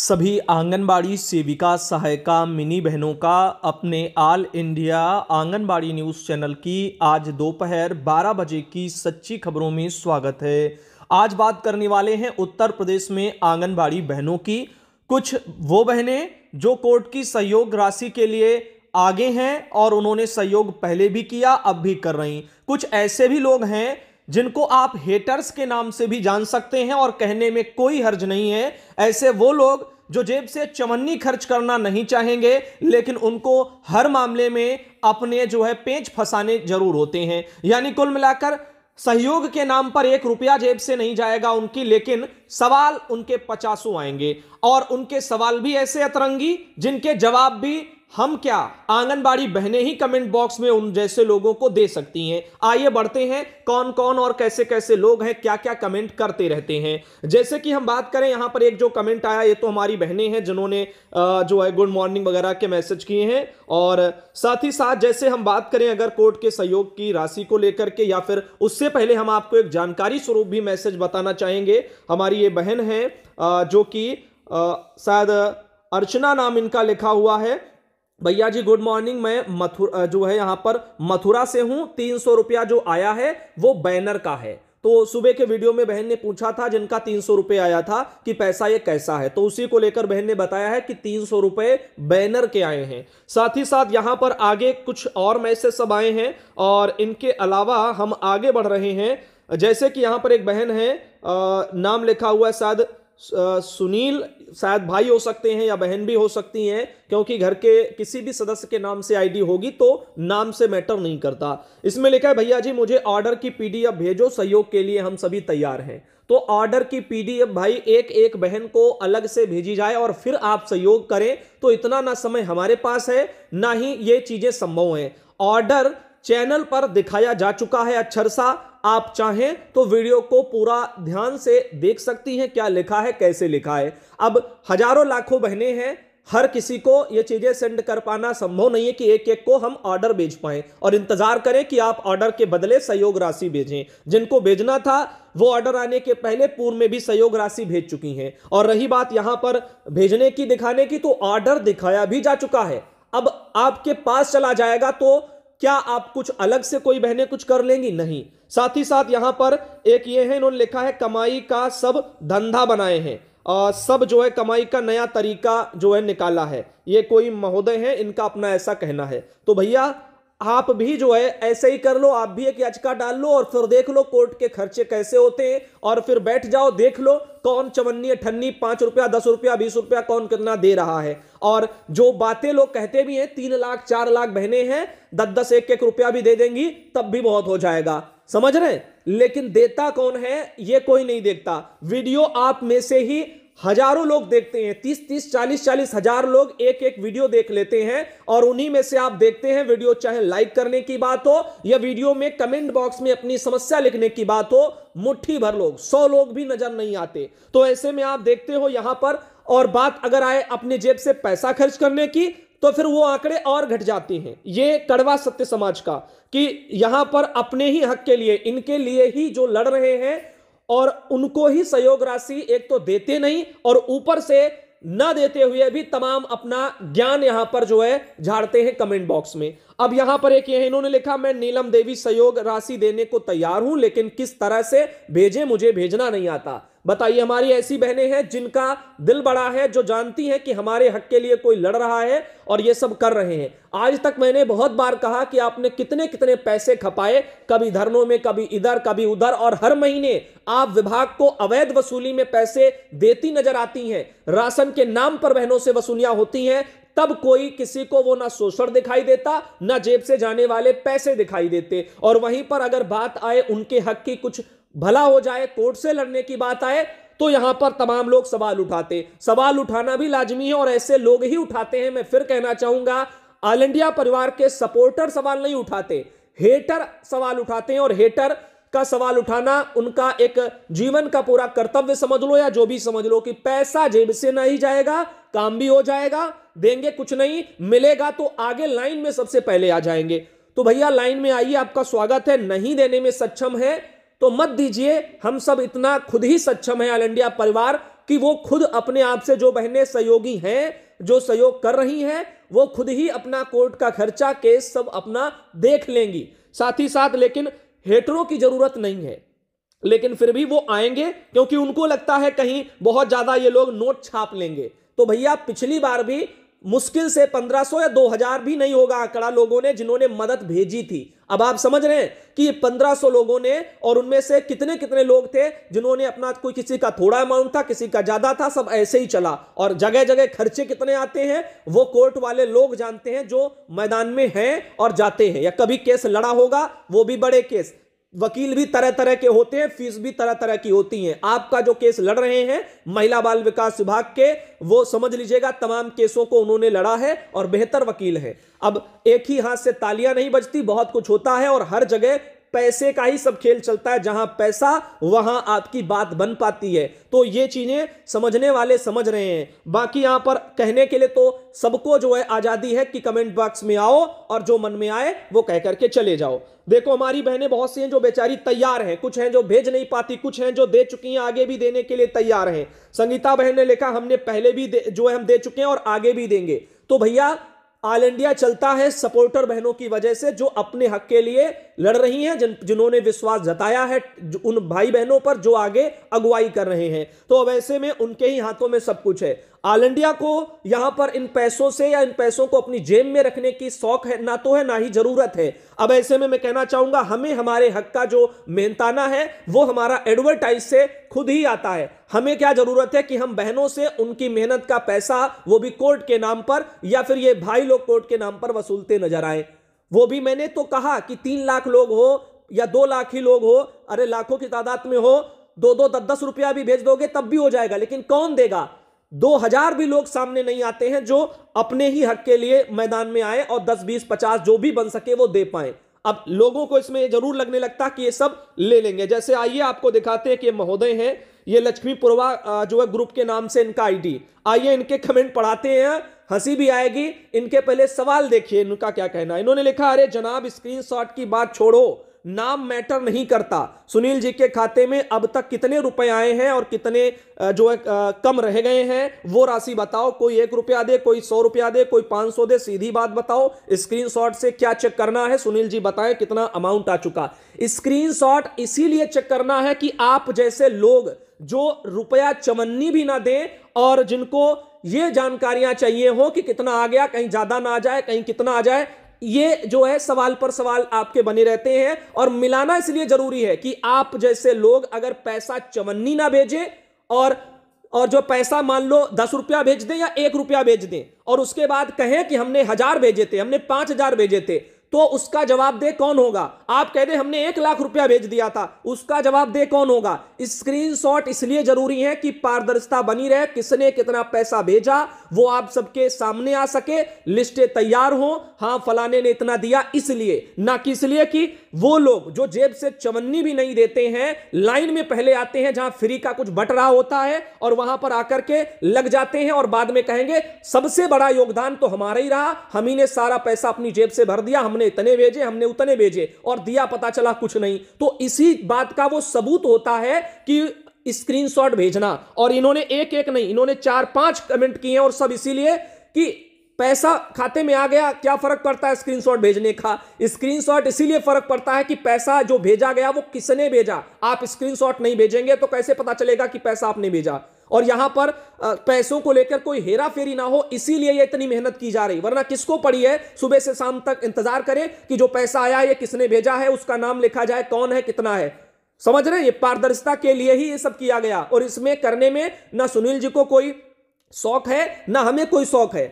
सभी आंगनबाड़ी सेविका सहायिका मिनी बहनों का अपने all India anganwadi news channel की आज दोपहर 12 बजे की सच्ची खबरों में स्वागत है आज बात करने वाले हैं उत्तर प्रदेश में आंगनबाड़ी बहनों की कुछ वो बहनें जो कोर्ट की सहयोग राशि के लिए आगे हैं और उन्होंने सहयोग पहले भी किया अब भी कर रही कुछ ऐसे भी लोग हैं जिनको आप हेटर्स के नाम से भी जान सकते हैं और कहने में कोई हर्ज नहीं है ऐसे वो लोग जो जेब से चमन्नी खर्च करना नहीं चाहेंगे लेकिन उनको हर मामले में अपने जो है पेच फंसाने जरूर होते हैं यानी कुल मिलाकर सहयोग के नाम पर एक रुपया जेब से नहीं जाएगा उनकी लेकिन सवाल उनके पचासों आएंगे और उनके सवाल भी ऐसे अतरंगी जिनके जवाब भी हम क्या आंगनबाड़ी बहनें ही कमेंट बॉक्स में उन जैसे लोगों को दे सकती हैं आइए बढ़ते हैं कौन कौन और कैसे कैसे लोग हैं क्या क्या कमेंट करते रहते हैं जैसे कि हम बात करें यहां पर एक जो कमेंट आया ये तो हमारी बहनें हैं जिन्होंने जो है गुड मॉर्निंग वगैरह के मैसेज किए हैं और साथ ही साथ जैसे हम बात करें अगर कोर्ट के सहयोग की राशि को लेकर के या फिर उससे पहले हम आपको एक जानकारी स्वरूप भी मैसेज बताना चाहेंगे हमारी ये बहन है जो कि शायद अर्चना नाम इनका लिखा हुआ है भैया जी गुड मॉर्निंग मैं मथुरा जो है यहाँ पर मथुरा से हूँ तीन सौ रुपया जो आया है वो बैनर का है तो सुबह के वीडियो में बहन ने पूछा था जिनका तीन सौ रुपये आया था कि पैसा ये कैसा है तो उसी को लेकर बहन ने बताया है कि तीन सौ रुपये बैनर के आए हैं साथ ही साथ यहाँ पर आगे कुछ और मैसेज सब आए हैं और इनके अलावा हम आगे बढ़ रहे हैं जैसे कि यहाँ पर एक बहन है नाम लिखा हुआ है शायद सुनील शायद भाई हो सकते हैं या बहन भी हो सकती हैं क्योंकि घर के किसी भी सदस्य के नाम से आईडी होगी तो नाम से मैटर नहीं करता इसमें लिखा है भैया जी मुझे ऑर्डर की पीडीएफ भेजो सहयोग के लिए हम सभी तैयार हैं तो ऑर्डर की पीडीएफ भाई एक एक बहन को अलग से भेजी जाए और फिर आप सहयोग करें तो इतना ना समय हमारे पास है ना ही ये चीजें संभव हैं ऑर्डर चैनल पर दिखाया जा चुका है अक्षरसा आप चाहें तो वीडियो को पूरा ध्यान से देख सकती हैं क्या लिखा है कैसे लिखा है अब हजारों लाखों बहनें हैं हर किसी को ये चीज़ें सेंड कर पाना संभव नहीं है कि एक एक को हम ऑर्डर भेज पाएं और इंतज़ार करें कि आप ऑर्डर के बदले सहयोग राशि भेजें जिनको भेजना था वो ऑर्डर आने के पहले पूर्व में भी सहयोग राशि भेज चुकी हैं और रही बात यहां पर भेजने की दिखाने की तो ऑर्डर दिखाया भी जा चुका है अब आपके पास चला जाएगा तो क्या आप कुछ अलग से कोई बहने कुछ कर लेंगी नहीं साथ ही साथ यहां पर एक ये है इन्होंने लिखा है कमाई का सब धंधा बनाए हैं आ, सब जो है कमाई का नया तरीका जो है निकाला है ये कोई महोदय है इनका अपना ऐसा कहना है तो भैया आप भी जो है ऐसे ही कर लो आप भी एक याचिका डाल लो और फिर देख लो कोर्ट के खर्चे कैसे होते हैं और फिर बैठ जाओ देख लो कौन चवन्नी अठन्नी पांच रुपया दस रुपया बीस रुपया कौन कितना दे रहा है और जो बातें लोग कहते भी हैं तीन लाख चार लाख बहने हैं दस दस एक एक रुपया भी दे देंगी तब भी बहुत हो जाएगा समझ रहे हैं लेकिन देता कौन है ये कोई नहीं देखता वीडियो आप में से ही हजारों लोग देखते हैं तीस तीस चालीस चालीस हजार लोग एक एक वीडियो देख लेते हैं और उन्हीं में से आप देखते हैं वीडियो चाहे लाइक करने की बात हो या वीडियो में कमेंट बॉक्स में अपनी समस्या लिखने की बात हो मुट्ठी भर लोग सौ लोग भी नजर नहीं आते तो ऐसे में आप देखते हो यहां पर और बात अगर आए अपने जेब से पैसा खर्च करने की तो फिर वो आंकड़े और घट जाते हैं ये कड़वा सत्य समाज का कि यहां पर अपने ही हक के लिए इनके लिए ही जो लड़ रहे हैं और उनको ही सहयोग राशि एक तो देते नहीं और ऊपर से न देते हुए भी तमाम अपना ज्ञान यहां पर जो है झाड़ते हैं कमेंट बॉक्स में अब यहां पर एक यह इन्होंने लिखा मैं नीलम देवी सहयोग राशि देने को तैयार हूं लेकिन किस तरह से भेजे मुझे भेजना नहीं आता बताइए हमारी ऐसी बहनें हैं जिनका दिल बड़ा है जो जानती हैं कि हमारे हक के लिए कोई लड़ रहा है और ये सब कर रहे हैं आज तक मैंने बहुत बार कहा कि आपने कितने कितने पैसे खपाए कभी धरनों में कभी इधर कभी उधर और हर महीने आप विभाग को अवैध वसूली में पैसे देती नजर आती हैं राशन के नाम पर बहनों से वसूलियां होती हैं तब कोई किसी को वो ना शोषण दिखाई देता ना जेब से जाने वाले पैसे दिखाई देते और वहीं पर अगर बात आए उनके हक की कुछ भला हो जाए कोर्ट से लड़ने की बात आए तो यहां पर तमाम लोग सवाल उठाते सवाल उठाना भी लाजमी है और ऐसे लोग ही उठाते हैं मैं फिर कहना चाहूंगा ऑल इंडिया परिवार के सपोर्टर सवाल नहीं उठाते हेटर सवाल उठाते हैं और हेटर का सवाल उठाना उनका एक जीवन का पूरा कर्तव्य समझ लो या जो भी समझ लो कि पैसा जेब से नहीं जाएगा काम भी हो जाएगा देंगे कुछ नहीं मिलेगा तो आगे लाइन में सबसे पहले आ जाएंगे तो भैया लाइन में आइए आपका स्वागत है नहीं देने में सक्षम है तो मत दीजिए हम सब इतना खुद ही सक्षम है ऑल इंडिया परिवार कि वो खुद अपने आप से जो बहनें सहयोगी हैं जो सहयोग कर रही हैं वो खुद ही अपना कोर्ट का खर्चा केस सब अपना देख लेंगी साथ ही साथ लेकिन हेटरों की जरूरत नहीं है लेकिन फिर भी वो आएंगे क्योंकि उनको लगता है कहीं बहुत ज्यादा ये लोग नोट छाप लेंगे तो भैया पिछली बार भी मुश्किल से 1500 या 2000 भी नहीं होगा आंकड़ा लोगों ने जिन्होंने मदद भेजी थी अब आप समझ रहे हैं कि 1500 लोगों ने और उनमें से कितने कितने लोग थे जिन्होंने अपना कोई किसी का थोड़ा अमाउंट था किसी का ज्यादा था सब ऐसे ही चला और जगह जगह खर्चे कितने आते हैं वो कोर्ट वाले लोग जानते हैं जो मैदान में हैं और जाते हैं या कभी केस लड़ा होगा वो भी बड़े केस वकील भी तरह तरह के होते हैं फीस भी तरह तरह की होती है आपका जो केस लड़ रहे हैं महिला बाल विकास विभाग के वो समझ लीजिएगा तमाम केसों को उन्होंने लड़ा है और बेहतर वकील है अब एक ही हाथ से तालियां नहीं बजती बहुत कुछ होता है और हर जगह पैसे का ही सब खेल चलता है जहां पैसा वहां आपकी बात बन पाती है तो ये चीजें समझने वाले समझ रहे हैं बाकी यहां पर कहने के लिए तो सबको जो है आजादी है कि कमेंट बॉक्स में आओ और जो मन में आए वो कह करके चले जाओ देखो हमारी बहनें बहुत सी हैं जो बेचारी तैयार हैं कुछ हैं जो भेज नहीं पाती कुछ हैं जो दे चुकी हैं आगे भी देने के लिए तैयार हैं संगीता बहन ने लिखा हमने पहले भी जो है हम दे चुके हैं और आगे भी देंगे तो भैया ऑल इंडिया चलता है सपोर्टर बहनों की वजह से जो अपने हक के लिए लड़ रही हैं जिन जिन्होंने विश्वास जताया है उन भाई बहनों पर जो आगे अगुवाई कर रहे हैं तो अब ऐसे में उनके ही हाथों में सब कुछ है आल इंडिया को यहां पर इन पैसों से या इन पैसों को अपनी जेब में रखने की शौक है ना तो है ना ही जरूरत है अब ऐसे में मैं कहना चाहूंगा हमें हमारे हक का जो मेहनताना है वो हमारा एडवर्टाइज से खुद ही आता है हमें क्या जरूरत है कि हम बहनों से उनकी मेहनत का पैसा वो भी कोर्ट के नाम पर या फिर ये भाई लोग कोर्ट के नाम पर वसूलते नजर आए वो भी मैंने तो कहा कि तीन लाख लोग हो या दो लाख ही लोग हो अरे लाखों की तादाद में हो दो दो दस दस रुपया भी भेज दोगे तब भी हो जाएगा लेकिन कौन देगा दो हजार भी लोग सामने नहीं आते हैं जो अपने ही हक के लिए मैदान में आए और दस बीस पचास जो भी बन सके वो दे पाए अब लोगों को इसमें जरूर लगने लगता कि ये सब ले लेंगे जैसे आइए आपको दिखाते हैं कि महोदय हैं ये लक्ष्मीपुरवा जो है ग्रुप के नाम से इनका आईडी आइए इनके कमेंट पढ़ाते हैं हंसी भी आएगी इनके पहले सवाल देखिए इनका क्या कहना इन्होंने लिखा अरे जनाब स्क्रीनशॉट की बात छोड़ो नाम मैटर नहीं करता सुनील जी के खाते में अब तक कितने रुपए आए हैं और कितने जो है कम रह गए हैं वो राशि बताओ कोई एक रुपया दे कोई सौ रुपया दे कोई पांच सौ दे सीधी बात बताओ स्क्रीनशॉट से क्या चेक करना है सुनील जी बताएं कितना अमाउंट आ चुका स्क्रीनशॉट इसीलिए चेक करना है कि आप जैसे लोग जो रुपया चमन्नी भी ना दें और जिनको ये जानकारियां चाहिए हो कि कितना आ गया कहीं ज्यादा ना आ जाए कहीं कितना आ जाए ये जो है सवाल पर सवाल आपके बने रहते हैं और मिलाना इसलिए जरूरी है कि आप जैसे लोग अगर पैसा चवन्नी ना भेजें और और जो पैसा मान लो दस रुपया भेज दें या एक रुपया भेज दें और उसके बाद कहें कि हमने हजार भेजे थे हमने पांच हजार भेजे थे तो उसका जवाब दे कौन होगा आप कह दे हमने एक लाख रुपया भेज दिया था उसका जवाब दे कौन होगा स्क्रीनशॉट इसलिए जरूरी है कि पारदर्शिता बनी रहे किसने कितना पैसा भेजा वो आप सबके सामने आ सके लिस्टें तैयार हो हाँ फलाने ने इतना दिया इसलिए ना कि इसलिए कि वो लोग जो जेब से चवन्नी भी नहीं देते हैं लाइन में पहले आते हैं जहां फ्री का कुछ बट रहा होता है और वहां पर आकर के लग जाते हैं और बाद में कहेंगे सबसे बड़ा योगदान तो हमारा ही रहा हम ही ने सारा पैसा अपनी जेब से भर दिया हमने हमने इतने भेजे हमने उतने भेजे और दिया पता चला कुछ नहीं तो इसी बात का वो सबूत होता है कि स्क्रीनशॉट भेजना और इन्होंने एक एक नहीं इन्होंने चार पांच कमेंट किए और सब इसीलिए कि पैसा खाते में आ गया क्या फर्क पड़ता है स्क्रीनशॉट भेजने का स्क्रीनशॉट इसीलिए फर्क पड़ता है कि पैसा जो भेजा गया वो किसने भेजा आप स्क्रीनशॉट नहीं भेजेंगे तो कैसे पता चलेगा कि पैसा आपने भेजा और यहां पर पैसों को लेकर कोई हेरा फेरी ना हो इसीलिए ये इतनी मेहनत की जा रही वरना किसको पड़ी है सुबह से शाम तक इंतजार करें कि जो पैसा आया ये किसने भेजा है उसका नाम लिखा जाए कौन है कितना है समझ रहे हैं ये पारदर्शिता के लिए ही ये सब किया गया और इसमें करने में ना सुनील जी को कोई शौक है ना हमें कोई शौक है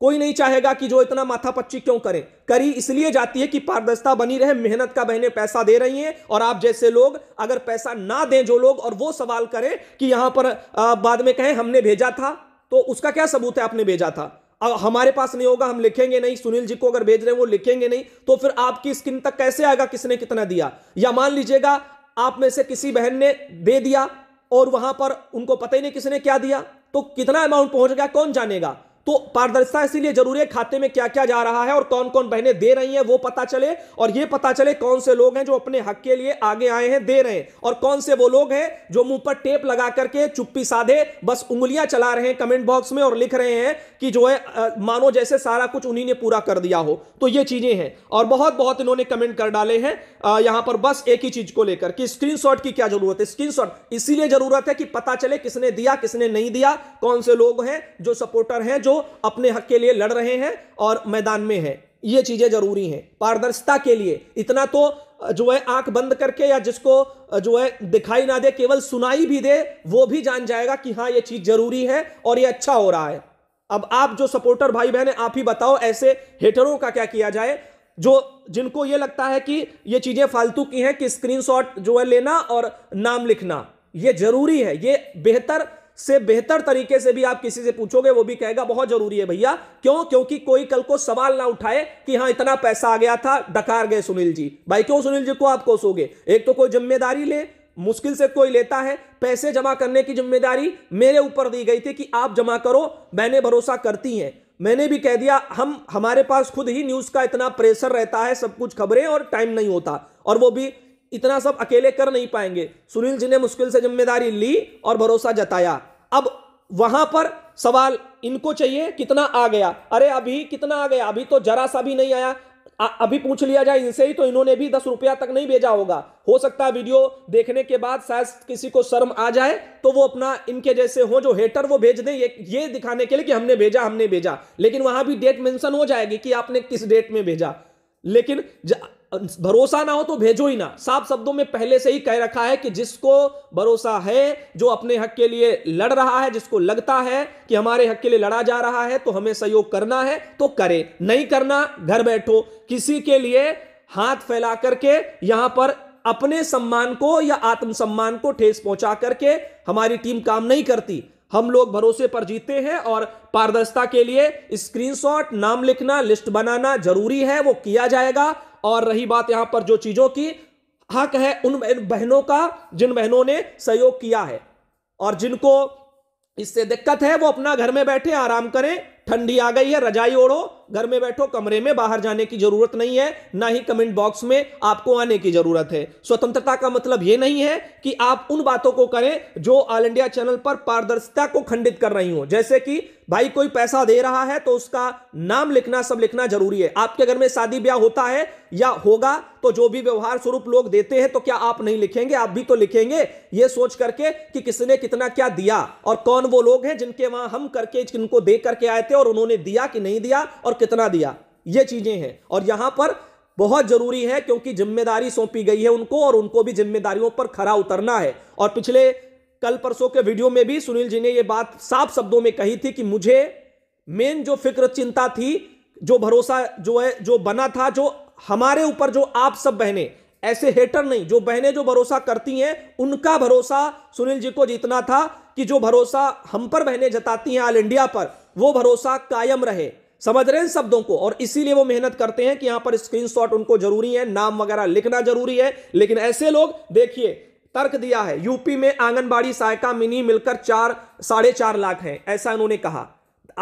कोई नहीं चाहेगा कि जो इतना माथापच्ची क्यों करें करी इसलिए जाती है कि पारदर्शिता बनी रहे मेहनत का बहने पैसा दे रही हैं और आप जैसे लोग अगर पैसा ना दें जो लोग और वो सवाल करें कि यहां पर आ, बाद में कहें हमने भेजा था तो उसका क्या सबूत है आपने भेजा था अब हमारे पास नहीं होगा हम लिखेंगे नहीं सुनील जी को अगर भेज रहे हैं वो लिखेंगे नहीं तो फिर आपकी स्किन तक कैसे आएगा किसने कितना दिया या मान लीजिएगा आप में से किसी बहन ने दे दिया और वहां पर उनको पता ही नहीं किसने क्या दिया तो कितना अमाउंट पहुंच गया कौन जानेगा तो पारदर्शिता इसीलिए जरूरी है खाते में क्या क्या जा रहा है और कौन कौन बहनें दे रही हैं वो पता चले और ये पता चले कौन से लोग हैं जो अपने हक के लिए आगे आए हैं दे रहे हैं और कौन से वो लोग हैं जो मुंह पर टेप लगा करके चुप्पी साधे बस उंगलियां चला रहे हैं कमेंट बॉक्स में और लिख रहे हैं कि जो है आ, मानो जैसे सारा कुछ उन्हीं ने पूरा कर दिया हो तो ये चीजें हैं और बहुत बहुत इन्होंने कमेंट कर डाले हैं यहां पर बस एक ही चीज को लेकर कि स्क्रीन की क्या जरूरत है स्क्रीन इसीलिए जरूरत है कि पता चले किसने दिया किसने नहीं दिया कौन से लोग हैं जो सपोर्टर हैं जो अपने हक के लिए लड़ रहे हैं और मैदान में हैं ये चीजें जरूरी हैं पारदर्शिता के लिए इतना तो जो है आंख बंद करके या जिसको जो है दिखाई ना दे केवल सुनाई भी दे वो भी जान जाएगा कि हाँ ये चीज जरूरी है और ये अच्छा हो रहा है अब आप जो सपोर्टर भाई बहन आप ही बताओ ऐसे हेटरों का क्या किया जाए जो जिनको ये लगता है कि ये चीजें फालतू की हैं कि स्क्रीनशॉट जो है लेना और नाम लिखना ये जरूरी है ये बेहतर से बेहतर तरीके से भी आप किसी से पूछोगे वो भी कहेगा बहुत जरूरी है भैया क्यों क्योंकि कोई कल को सवाल ना उठाए कि हाँ इतना पैसा आ गया था डकार गए सुनील जी भाई क्यों सुनील जी को आप कोसोगे एक तो कोई जिम्मेदारी ले मुश्किल से कोई लेता है पैसे जमा करने की जिम्मेदारी मेरे ऊपर दी गई थी कि आप जमा करो मैंने भरोसा करती हैं मैंने भी कह दिया हम हमारे पास खुद ही न्यूज़ का इतना प्रेशर रहता है सब कुछ खबरें और टाइम नहीं होता और वो भी इतना सब अकेले कर नहीं पाएंगे सुनील जी ने मुश्किल से जिम्मेदारी ली और भरोसा जताया अब वहां पर सवाल इनको चाहिए कितना आ गया अरे अभी कितना आ गया अभी तो जरा सा भी नहीं आया आ, अभी पूछ लिया जाए इनसे ही तो इन्होंने भी दस रुपया तक नहीं भेजा होगा हो सकता है वीडियो देखने के बाद शायद किसी को शर्म आ जाए तो वो अपना इनके जैसे हो जो हेटर वो भेज दें ये ये दिखाने के लिए कि हमने भेजा हमने भेजा लेकिन वहां भी डेट मेंशन हो जाएगी कि आपने किस डेट में भेजा लेकिन भरोसा ना हो तो भेजो ही ना साफ शब्दों में पहले से ही कह रखा है कि जिसको भरोसा है जो अपने हक के लिए लड़ रहा है जिसको लगता है कि हमारे हक के लिए लड़ा जा रहा है तो हमें सहयोग करना है तो करे नहीं करना घर बैठो किसी के लिए हाथ फैला करके यहां पर अपने सम्मान को या आत्मसम्मान को ठेस पहुंचा करके हमारी टीम काम नहीं करती हम लोग भरोसे पर जीते हैं और पारदर्शिता के लिए स्क्रीनशॉट नाम लिखना लिस्ट बनाना जरूरी है वो किया जाएगा और रही बात यहां पर जो चीजों की हक है उन बहनों का जिन बहनों ने सहयोग किया है और जिनको इससे दिक्कत है वो अपना घर में बैठे आराम करें ठंडी आ गई है रजाई ओढ़ो घर में बैठो कमरे में बाहर जाने की जरूरत नहीं है ना ही कमेंट बॉक्स में आपको आने की जरूरत है स्वतंत्रता का मतलब यह नहीं है कि आप उन बातों को करें जो ऑल इंडिया चैनल पर पारदर्शिता को खंडित कर रही हो जैसे कि भाई कोई पैसा दे रहा है तो उसका नाम लिखना सब लिखना जरूरी है आपके घर में शादी ब्याह होता है या होगा तो जो भी व्यवहार स्वरूप लोग देते हैं तो क्या आप नहीं लिखेंगे आप भी तो लिखेंगे ये सोच करके कि किसने कितना क्या दिया और कौन वो लोग हैं जिनके वहां हम करके जिनको दे करके आए थे और उन्होंने दिया कि नहीं दिया और कितना दिया ये चीजें हैं और यहां पर बहुत जरूरी है क्योंकि जिम्मेदारी सौंपी गई है उनको और उनको भी जिम्मेदारियों पर खरा उतरना है और पिछले कल परसों के वीडियो में भी सुनील जी ने यह बात साफ शब्दों में कही थी कि मुझे मेन जो फिक्र चिंता थी जो भरोसा जो है जो बना था जो हमारे ऊपर जो आप सब बहने ऐसे हेटर नहीं जो बहने जो भरोसा करती हैं उनका भरोसा सुनील जी को जीतना था कि जो भरोसा हम पर बहने जताती हैं ऑल इंडिया पर वो भरोसा कायम रहे समझ रहे हैं शब्दों को और इसीलिए वो मेहनत करते हैं कि यहां पर स्क्रीनशॉट उनको जरूरी है नाम वगैरह लिखना जरूरी है लेकिन ऐसे लोग देखिए तर्क दिया है यूपी में आंगनबाड़ी सहायिका मिनी मिलकर चार साढ़े चार लाख हैं ऐसा उन्होंने कहा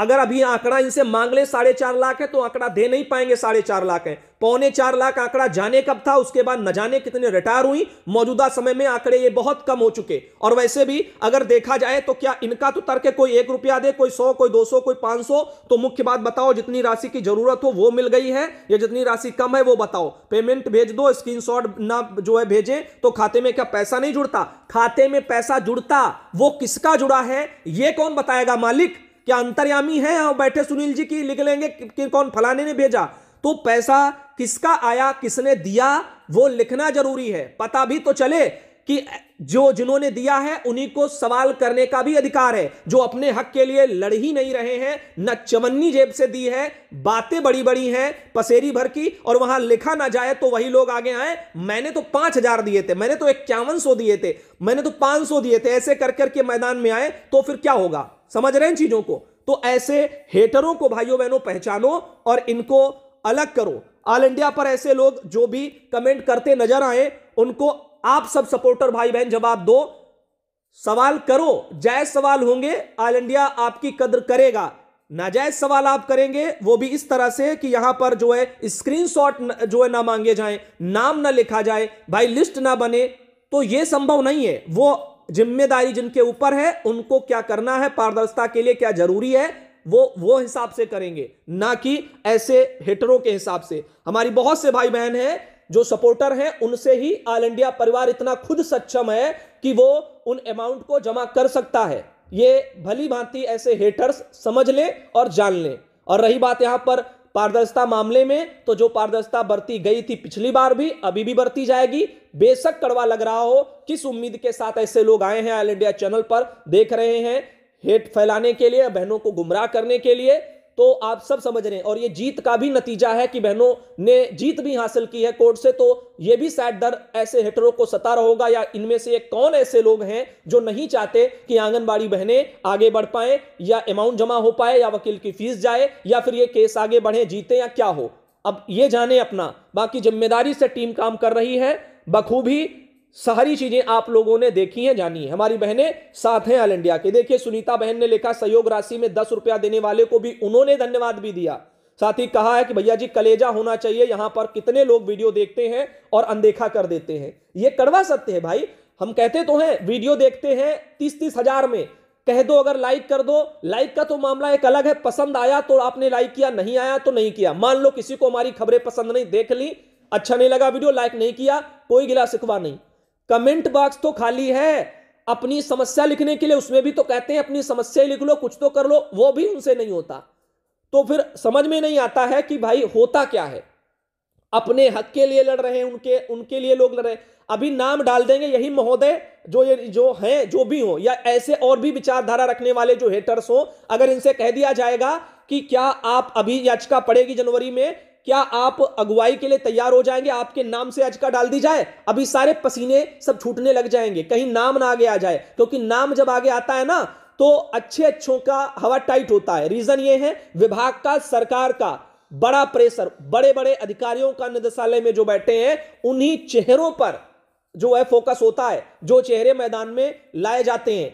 अगर अभी आंकड़ा इनसे मांग ले साढ़े चार लाख है तो आंकड़ा दे नहीं पाएंगे साढ़े चार लाख है पौने चार लाख आंकड़ा जाने कब था उसके बाद न जाने कितने रिटायर हुई मौजूदा समय में आंकड़े ये बहुत कम हो चुके और वैसे भी अगर देखा जाए तो क्या इनका तो तर्क है कोई एक रुपया दे कोई सौ कोई दो सौ कोई पांच सौ तो मुख्य बात बताओ जितनी राशि की जरूरत हो वो मिल गई है या जितनी राशि कम है वो बताओ पेमेंट भेज दो स्क्रीन ना जो है भेजे तो खाते में क्या पैसा नहीं जुड़ता खाते में पैसा जुड़ता वो किसका जुड़ा है ये कौन बताएगा मालिक क्या अंतर्यामी है और बैठे सुनील जी की लिख लेंगे कि कौन फलाने ने भेजा तो पैसा किसका आया किसने दिया वो लिखना जरूरी है पता भी तो चले कि जो जिन्होंने दिया है उन्हीं को सवाल करने का भी अधिकार है जो अपने हक के लिए लड़ ही नहीं रहे हैं न चमन्नी जेब से दी है बातें बड़ी बड़ी हैं पसेरी भर की और वहां लिखा ना जाए तो वही लोग आगे आए मैंने तो पांच हजार दिए थे मैंने तो इक्यावन सौ दिए थे मैंने तो पांच सौ दिए थे ऐसे कर करके मैदान में आए तो फिर क्या होगा समझ रहे हैं चीजों को तो ऐसे हेटरों को भाइयों बहनों पहचानो और इनको अलग करो ऑल इंडिया पर ऐसे लोग जो भी कमेंट करते नजर आए उनको आप सब सपोर्टर भाई बहन जवाब दो सवाल करो जायज सवाल होंगे ऑल इंडिया आपकी कद्र करेगा नाजायज सवाल आप करेंगे वो भी इस तरह से कि यहां पर जो है स्क्रीनशॉट जो है ना मांगे जाए नाम ना लिखा जाए भाई लिस्ट ना बने तो ये संभव नहीं है वो जिम्मेदारी जिनके ऊपर है उनको क्या करना है पारदर्शिता के लिए क्या जरूरी है वो वो हिसाब से करेंगे ना कि ऐसे हेटरों के हिसाब से हमारी बहुत से भाई बहन हैं जो सपोर्टर हैं उनसे ही ऑल इंडिया परिवार इतना खुद सक्षम है कि वो उन अमाउंट को जमा कर सकता है ये भली भांति ऐसे हेटर्स समझ लें और जान लें और रही बात यहां पर पारदर्शिता मामले में तो जो पारदर्शिता बरती गई थी पिछली बार भी अभी भी बरती जाएगी बेशक कड़वा लग रहा हो किस उम्मीद के साथ ऐसे लोग आए हैं ऑल इंडिया चैनल पर देख रहे हैं हेट फैलाने के लिए बहनों को गुमराह करने के लिए तो आप सब समझ रहे हैं और ये जीत का भी नतीजा है कि बहनों ने जीत भी हासिल की है कोर्ट से तो ये भी सैड दर ऐसे हेटरों को सता रहा होगा या इनमें से कौन ऐसे लोग हैं जो नहीं चाहते कि आंगनबाड़ी बहनें आगे बढ़ पाए या अमाउंट जमा हो पाए या वकील की फीस जाए या फिर ये केस आगे बढ़े जीते या क्या हो अब ये जाने अपना बाकी जिम्मेदारी से टीम काम कर रही है बखूबी सारी चीजें आप लोगों ने देखी हैं जानी है हमारी बहनें साथ हैं ऑल इंडिया के देखिए सुनीता बहन ने लिखा सहयोग राशि में दस रुपया देने वाले को भी उन्होंने धन्यवाद भी दिया साथ ही कहा है कि भैया जी कलेजा होना चाहिए यहां पर कितने लोग वीडियो देखते हैं और अनदेखा कर देते हैं ये कड़वा सत्य है भाई हम कहते तो हैं वीडियो देखते हैं तीस तीस हजार में कह दो अगर लाइक कर दो लाइक का तो मामला एक अलग है पसंद आया तो आपने लाइक किया नहीं आया तो नहीं किया मान लो किसी को हमारी खबरें पसंद नहीं देख ली अच्छा नहीं लगा वीडियो लाइक नहीं किया कोई गिला सिखवा नहीं कमेंट बॉक्स तो खाली है अपनी समस्या लिखने के लिए उसमें भी तो कहते हैं अपनी समस्या लिख लो कुछ तो कर लो वो भी उनसे नहीं होता तो फिर समझ में नहीं आता है कि भाई होता क्या है अपने हक के लिए लड़ रहे हैं उनके उनके लिए लोग लड़ रहे हैं अभी नाम डाल देंगे यही महोदय जो ये जो हैं जो भी हो या ऐसे और भी विचारधारा रखने वाले जो हेटर्स हो अगर इनसे कह दिया जाएगा कि क्या आप अभी याचिका पड़ेगी जनवरी में क्या आप अगुवाई के लिए तैयार हो जाएंगे आपके नाम से अजका डाल दी जाए अभी सारे पसीने सब छूटने लग जाएंगे कहीं नाम ना आगे आ जाए क्योंकि नाम जब आगे आता है ना तो अच्छे अच्छों का हवा टाइट होता है रीजन ये है विभाग का सरकार का बड़ा प्रेशर बड़े बड़े अधिकारियों का निदेशालय में जो बैठे हैं उन्हीं चेहरों पर जो है फोकस होता है जो चेहरे मैदान में लाए जाते हैं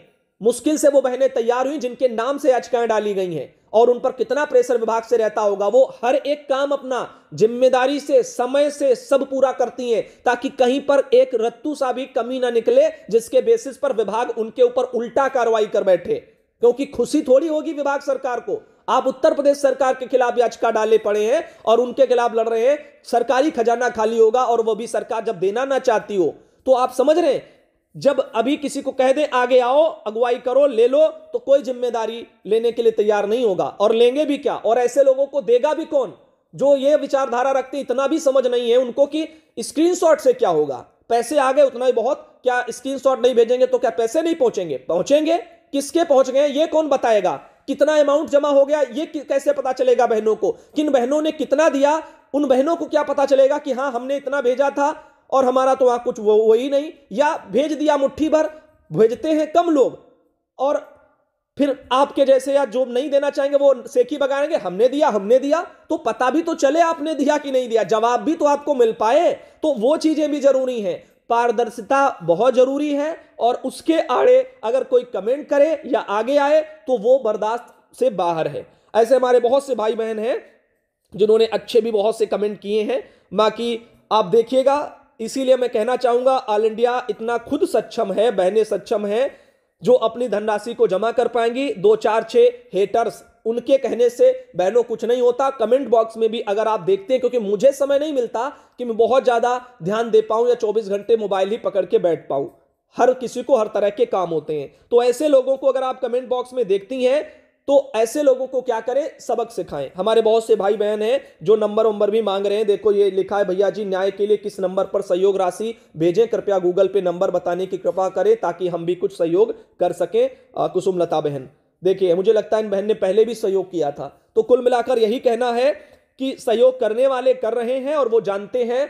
मुश्किल से वो बहनें तैयार हुई जिनके नाम से याचिकाएं डाली गई हैं और उन पर कितना प्रेशर विभाग से रहता होगा वो हर एक काम अपना जिम्मेदारी से समय से सब पूरा करती हैं ताकि कहीं पर एक रत्तू सा भी कमी ना निकले जिसके बेसिस पर विभाग उनके ऊपर उल्टा कार्रवाई कर बैठे क्योंकि खुशी थोड़ी होगी विभाग सरकार को आप उत्तर प्रदेश सरकार के खिलाफ याचिका डाले पड़े हैं और उनके खिलाफ लड़ रहे हैं सरकारी खजाना खाली होगा और वह भी सरकार जब देना ना चाहती हो तो आप समझ रहे हैं जब अभी किसी को कह दें आगे आओ अगुवाई करो ले लो तो कोई जिम्मेदारी लेने के लिए तैयार नहीं होगा और लेंगे भी क्या और ऐसे लोगों को देगा भी कौन जो ये विचारधारा रखते इतना भी समझ नहीं है उनको कि स्क्रीनशॉट से क्या होगा पैसे आ गए उतना ही बहुत क्या स्क्रीनशॉट नहीं भेजेंगे तो क्या पैसे नहीं पहुंचेंगे पहुंचेंगे किसके पहुंच गए ये कौन बताएगा कितना अमाउंट जमा हो गया ये कैसे पता चलेगा बहनों को किन बहनों ने कितना दिया उन बहनों को क्या पता चलेगा कि हाँ हमने इतना भेजा था और हमारा तो वहाँ कुछ वो वही नहीं या भेज दिया मुट्ठी भर भेजते हैं कम लोग और फिर आपके जैसे या जो नहीं देना चाहेंगे वो सेकी बगाएंगे हमने दिया हमने दिया तो पता भी तो चले आपने दिया कि नहीं दिया जवाब भी तो आपको मिल पाए तो वो चीजें भी जरूरी हैं पारदर्शिता बहुत जरूरी है और उसके आड़े अगर कोई कमेंट करे या आगे आए तो वो बर्दाश्त से बाहर है ऐसे हमारे बहुत से भाई बहन हैं जिन्होंने अच्छे भी बहुत से कमेंट किए हैं बाकी आप देखिएगा इसीलिए मैं कहना चाहूंगा ऑल इंडिया इतना खुद सक्षम है बहने सक्षम है जो अपनी धनराशि को जमा कर पाएंगी दो चार छह हेटर्स उनके कहने से बहनों कुछ नहीं होता कमेंट बॉक्स में भी अगर आप देखते हैं क्योंकि मुझे समय नहीं मिलता कि मैं बहुत ज़्यादा ध्यान दे पाऊं या 24 घंटे मोबाइल ही पकड़ के बैठ पाऊं हर किसी को हर तरह के काम होते हैं तो ऐसे लोगों को अगर आप कमेंट बॉक्स में देखती हैं तो ऐसे लोगों को क्या करें सबक सिखाएं हमारे बहुत से भाई बहन हैं जो नंबर वंबर भी मांग रहे हैं देखो ये लिखा है भैया जी न्याय के लिए किस नंबर पर सहयोग राशि भेजें कृपया गूगल पे नंबर बताने की कृपा करें ताकि हम भी कुछ सहयोग कर सकें कुसुम लता बहन देखिए मुझे लगता है इन बहन ने पहले भी सहयोग किया था तो कुल मिलाकर यही कहना है कि सहयोग करने वाले कर रहे हैं और वो जानते हैं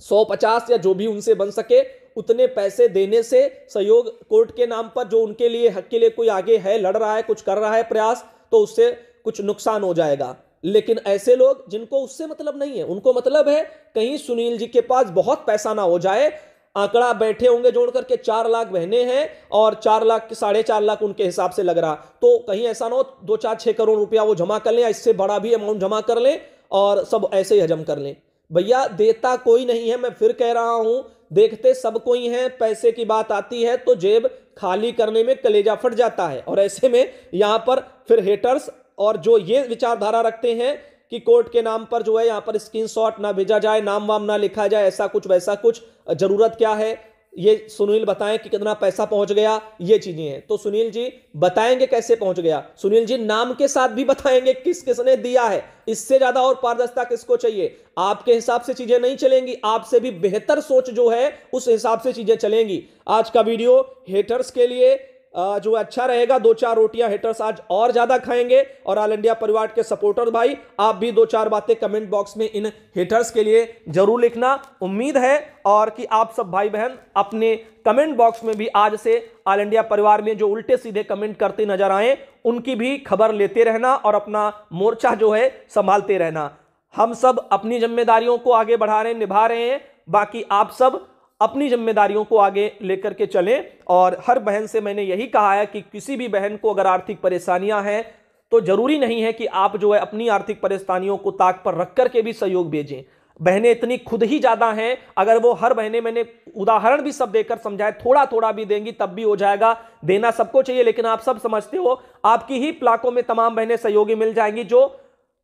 सौ पचास या जो भी उनसे बन सके उतने पैसे देने से सहयोग कोर्ट के नाम पर जो उनके लिए हक के लिए कोई आगे है लड़ रहा है कुछ कर रहा है प्रयास तो उससे कुछ नुकसान हो जाएगा लेकिन ऐसे लोग जिनको उससे मतलब नहीं है उनको मतलब है कहीं सुनील जी के पास बहुत पैसा ना हो जाए आंकड़ा बैठे होंगे जोड़ करके चार लाख बहने हैं और चार लाख साढ़े चार लाख उनके हिसाब से लग रहा तो कहीं ऐसा ना हो दो चार छः करोड़ रुपया वो जमा कर लें इससे बड़ा भी अमाउंट जमा कर लें और सब ऐसे ही हजम कर लें भैया देता कोई नहीं है मैं फिर कह रहा हूं देखते सब कोई हैं पैसे की बात आती है तो जेब खाली करने में कलेजा फट जाता है और ऐसे में यहां पर फिर हेटर्स और जो ये विचारधारा रखते हैं कि कोर्ट के नाम पर जो है यहां पर स्क्रीनशॉट ना भेजा जाए नाम वाम ना लिखा जाए ऐसा कुछ वैसा कुछ जरूरत क्या है ये सुनील बताएं कि कितना पैसा पहुंच गया ये चीजें हैं तो सुनील जी बताएंगे कैसे पहुंच गया सुनील जी नाम के साथ भी बताएंगे किस किसने दिया है इससे ज्यादा और पारदर्शिता किसको चाहिए आपके हिसाब से चीजें नहीं चलेंगी आपसे भी बेहतर सोच जो है उस हिसाब से चीजें चलेंगी आज का वीडियो हेटर्स के लिए जो अच्छा रहेगा दो चार रोटियां हेटर्स आज और ज्यादा खाएंगे और ऑल इंडिया परिवार के सपोर्टर भाई आप भी दो चार बातें कमेंट बॉक्स में इन हेटर्स के लिए जरूर लिखना उम्मीद है और कि आप सब भाई बहन अपने कमेंट बॉक्स में भी आज से ऑल इंडिया परिवार में जो उल्टे सीधे कमेंट करते नजर आए उनकी भी खबर लेते रहना और अपना मोर्चा जो है संभालते रहना हम सब अपनी जिम्मेदारियों को आगे बढ़ा रहे हैं निभा रहे हैं बाकी आप सब अपनी जिम्मेदारियों को आगे लेकर के चलें और हर बहन से मैंने यही कहा है कि किसी भी बहन को अगर आर्थिक परेशानियां हैं तो जरूरी नहीं है कि आप जो है अपनी आर्थिक परेशानियों को ताक पर रख करके भी सहयोग भेजें बहनें इतनी खुद ही ज़्यादा हैं अगर वो हर बहने मैंने उदाहरण भी सब देकर समझाए थोड़ा थोड़ा भी देंगी तब भी हो जाएगा देना सबको चाहिए लेकिन आप सब समझते हो आपकी ही प्लाकों में तमाम बहनें सहयोगी मिल जाएंगी जो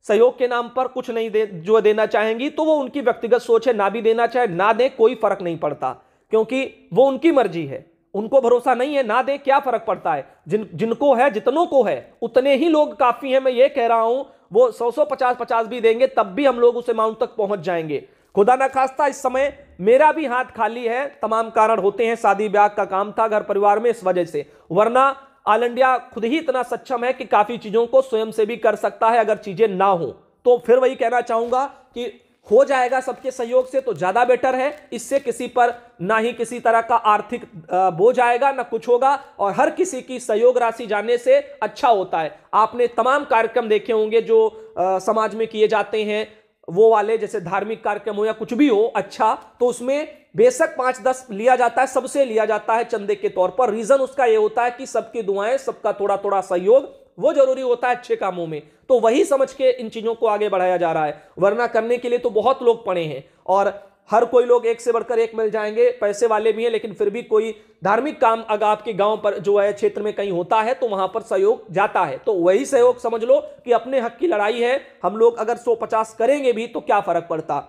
सहयोग के नाम पर कुछ नहीं दे जो देना चाहेंगी तो वो उनकी व्यक्तिगत सोच है ना भी देना चाहे ना दें कोई फर्क नहीं पड़ता क्योंकि वो उनकी मर्जी है उनको भरोसा नहीं है ना दें क्या फर्क पड़ता है जिन जिनको है जितनों को है उतने ही लोग काफ़ी हैं मैं ये कह रहा हूं वो सौ सौ पचास पचास भी देंगे तब भी हम लोग उस अमाउंट तक पहुंच जाएंगे खुदा ना खास्ता इस समय मेरा भी हाथ खाली है तमाम कारण होते हैं शादी ब्याह का काम था घर परिवार में इस वजह से वरना इंडिया खुद ही इतना सक्षम है कि काफी चीजों को स्वयं से भी कर सकता है अगर चीजें ना हो तो फिर वही कहना चाहूंगा कि हो जाएगा सबके सहयोग से तो ज्यादा बेटर है इससे किसी पर ना ही किसी तरह का आर्थिक बोझ आएगा ना कुछ होगा और हर किसी की सहयोग राशि जाने से अच्छा होता है आपने तमाम कार्यक्रम देखे होंगे जो आ, समाज में किए जाते हैं वो वाले जैसे धार्मिक कार्यक्रम हो या कुछ भी हो अच्छा तो उसमें बेशक पांच दस लिया जाता है सबसे लिया जाता है चंदे के तौर पर रीजन उसका यह होता है कि सबकी दुआएं सबका थोड़ा थोड़ा सहयोग वो जरूरी होता है अच्छे कामों में तो वही समझ के इन चीजों को आगे बढ़ाया जा रहा है वरना करने के लिए तो बहुत लोग पड़े हैं और हर कोई लोग एक से बढ़कर एक मिल जाएंगे पैसे वाले भी हैं लेकिन फिर भी कोई धार्मिक काम अगर आपके गांव पर जो है क्षेत्र में कहीं होता है तो वहां पर सहयोग जाता है तो वही सहयोग समझ लो कि अपने हक की लड़ाई है हम लोग अगर सौ पचास करेंगे भी तो क्या फर्क पड़ता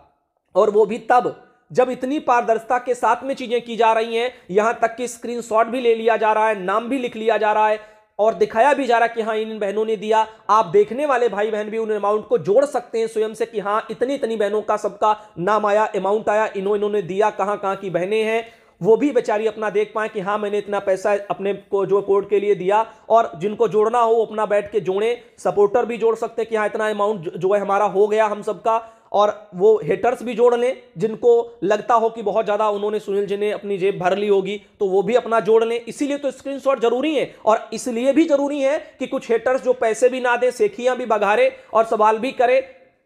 और वो भी तब जब इतनी पारदर्शिता के साथ में चीजें की जा रही हैं यहां तक कि स्क्रीनशॉट भी ले लिया जा रहा है नाम भी लिख लिया जा रहा है और दिखाया भी जा रहा है कि हाँ इन बहनों ने दिया आप देखने वाले भाई बहन भी उन अमाउंट को जोड़ सकते हैं स्वयं से कि हाँ इतनी इतनी बहनों का सबका नाम आया अमाउंट आया इन्हों इन्होंने दिया कहाँ कहाँ की बहनें हैं वो भी बेचारी अपना देख पाए कि हाँ मैंने इतना पैसा अपने को जो कोर्ट के लिए दिया और जिनको जोड़ना हो अपना बैठ के जोड़ें सपोर्टर भी जोड़ सकते हैं कि हाँ इतना अमाउंट जो है हमारा हो गया हम सबका और वो हेटर्स भी जोड़ लें जिनको लगता हो कि बहुत ज़्यादा उन्होंने सुनील जी ने अपनी जेब भर ली होगी तो वो भी अपना जोड़ लें इसीलिए तो स्क्रीनशॉट जरूरी है और इसलिए भी जरूरी है कि कुछ हेटर्स जो पैसे भी ना दें सेखियां भी बघारे और सवाल भी करें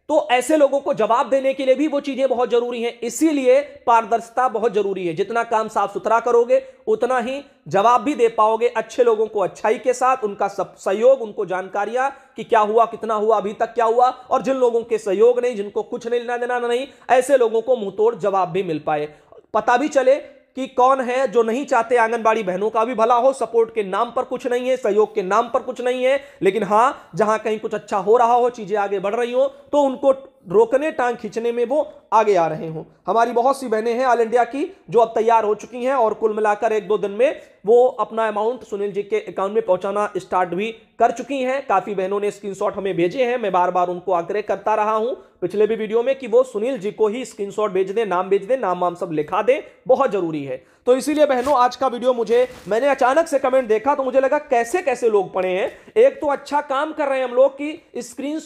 तो ऐसे लोगों को जवाब देने के लिए भी वो चीजें बहुत जरूरी हैं इसीलिए पारदर्शिता बहुत जरूरी है जितना काम साफ सुथरा करोगे उतना ही जवाब भी दे पाओगे अच्छे लोगों को अच्छाई के साथ उनका सब सहयोग उनको जानकारियां कि क्या हुआ कितना हुआ अभी तक क्या हुआ और जिन लोगों के सहयोग नहीं जिनको कुछ नहीं लेना देना नहीं ऐसे लोगों को मुंह तोड़ जवाब भी मिल पाए पता भी चले कि कौन है जो नहीं चाहते आंगनबाड़ी बहनों का भी भला हो सपोर्ट के नाम पर कुछ नहीं है सहयोग के नाम पर कुछ नहीं है लेकिन हाँ जहां कहीं कुछ अच्छा हो रहा हो चीजें आगे बढ़ रही हो तो उनको रोकने टांग खींचने में वो आगे आ रहे हों हमारी बहुत सी बहनें हैं ऑल इंडिया की जो अब तैयार हो चुकी हैं और कुल मिलाकर एक दो दिन में वो अपना अमाउंट सुनील जी के अकाउंट में पहुंचाना स्टार्ट भी कर चुकी हैं काफ़ी बहनों ने स्क्रीन हमें भेजे हैं मैं बार बार उनको आग्रह करता रहा हूं पिछले भी वीडियो में कि वो सुनील जी को ही स्क्रीन भेज दें नाम भेज दें नाम वाम सब लिखा दें बहुत ज़रूरी है तो इसीलिए बहनों आज का वीडियो मुझे मैंने अचानक से कमेंट देखा तो मुझे लगा कैसे कैसे लोग पढ़े हैं एक तो अच्छा काम कर रहे हैं हम लोग कि स्क्रीन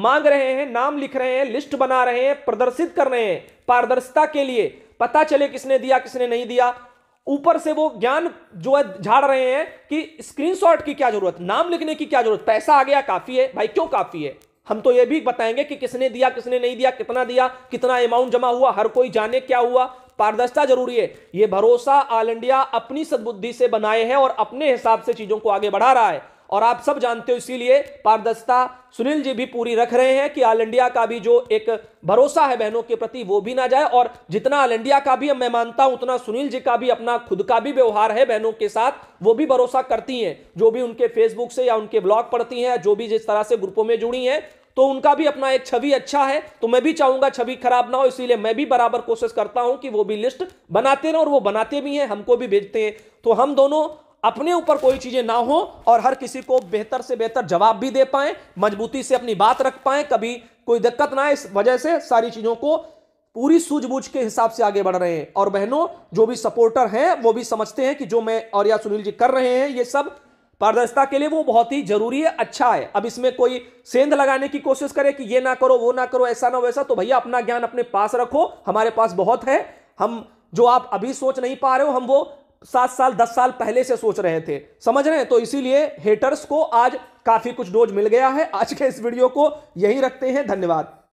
मांग रहे हैं नाम लिख रहे हैं लिस्ट बना रहे हैं प्रदर्शित कर रहे हैं पारदर्शिता के लिए पता चले किसने दिया किसने नहीं दिया ऊपर से वो ज्ञान जो है झाड़ रहे हैं कि स्क्रीनशॉट की क्या जरूरत नाम लिखने की क्या जरूरत पैसा आ गया काफी है भाई क्यों काफी है हम तो ये भी बताएंगे कि किसने दिया किसने नहीं दिया कितना दिया कितना अमाउंट जमा हुआ हर कोई जाने क्या हुआ पारदर्शिता जरूरी है ये भरोसा ऑल इंडिया अपनी सदबुद्धि से बनाए हैं और अपने हिसाब से चीजों को आगे बढ़ा रहा है और आप सब जानते हो इसीलिए पारदर्शिता सुनील जी भी पूरी रख रहे हैं कि ऑल इंडिया का भी जो एक भरोसा है बहनों के प्रति वो भी ना जाए और जितना ऑल इंडिया का भी मैं मानता हूं उतना सुनील जी का भी अपना खुद का भी व्यवहार है बहनों के साथ वो भी भरोसा करती हैं जो भी उनके फेसबुक से या उनके ब्लॉग पढ़ती हैं जो भी जिस तरह से ग्रुपों में जुड़ी हैं तो उनका भी अपना एक छवि अच्छा है तो मैं भी चाहूंगा छवि खराब ना हो इसीलिए मैं भी बराबर कोशिश करता हूं कि वो भी लिस्ट बनाते रहे और वो बनाते भी हैं हमको भी भेजते हैं तो हम दोनों अपने ऊपर कोई चीजें ना हो और हर किसी को बेहतर से बेहतर जवाब भी दे पाए मजबूती से अपनी बात रख पाए कभी कोई दिक्कत ना इस वजह से सारी चीजों को पूरी सूझबूझ के हिसाब से आगे बढ़ रहे हैं और बहनों जो भी सपोर्टर हैं वो भी समझते हैं कि जो मैं और या सुनील जी कर रहे हैं ये सब पारदर्शिता के लिए वो बहुत ही जरूरी है अच्छा है अब इसमें कोई सेंध लगाने की कोशिश करे कि ये ना करो वो ना करो ऐसा ना वैसा तो भैया अपना ज्ञान अपने पास रखो हमारे पास बहुत है हम जो आप अभी सोच नहीं पा रहे हो हम वो सात साल दस साल पहले से सोच रहे थे समझ रहे हैं तो इसीलिए हेटर्स को आज काफी कुछ डोज मिल गया है आज के इस वीडियो को यही रखते हैं धन्यवाद